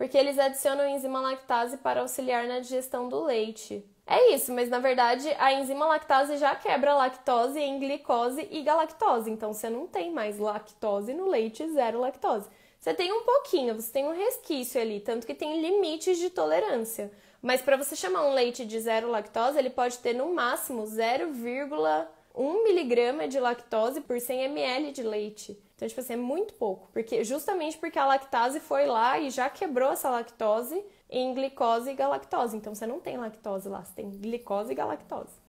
porque eles adicionam enzima lactase para auxiliar na digestão do leite. É isso, mas na verdade a enzima lactase já quebra lactose em glicose e galactose, então você não tem mais lactose no leite, zero lactose. Você tem um pouquinho, você tem um resquício ali, tanto que tem limites de tolerância. Mas para você chamar um leite de zero lactose, ele pode ter no máximo 0,1 1 miligrama de lactose por 100 ml de leite. Então, tipo assim, é muito pouco. Porque, justamente porque a lactase foi lá e já quebrou essa lactose em glicose e galactose. Então, você não tem lactose lá, você tem glicose e galactose.